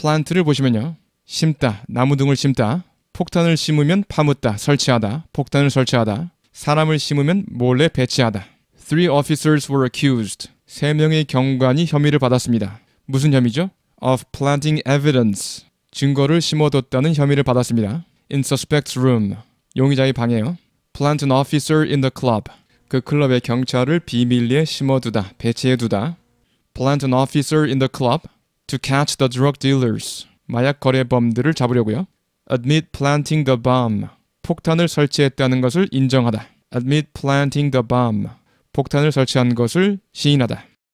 플란트를 보시면요. 심다, 나무 등을 심다, 폭탄을 심으면 파묻다, 설치하다, 폭탄을 설치하다, 사람을 심으면 몰래 배치하다. Three officers were accused. 세 명의 경관이 혐의를 받았습니다. 무슨 혐의죠? Of planting evidence. 증거를 심어뒀다는 혐의를 받았습니다. In suspect's room. 용의자의 방에요. Plant an officer in the club. 그 클럽의 경찰을 비밀리에 심어두다, 배치해두다. Plant an officer in the club. to catch the drug dealers. 마약 거래범들을 잡으려고요. admit planting the bomb. 폭탄을 설치했다는 것을 인정하다. admit planting the bomb. 폭탄을 설치한 것을 시인하다.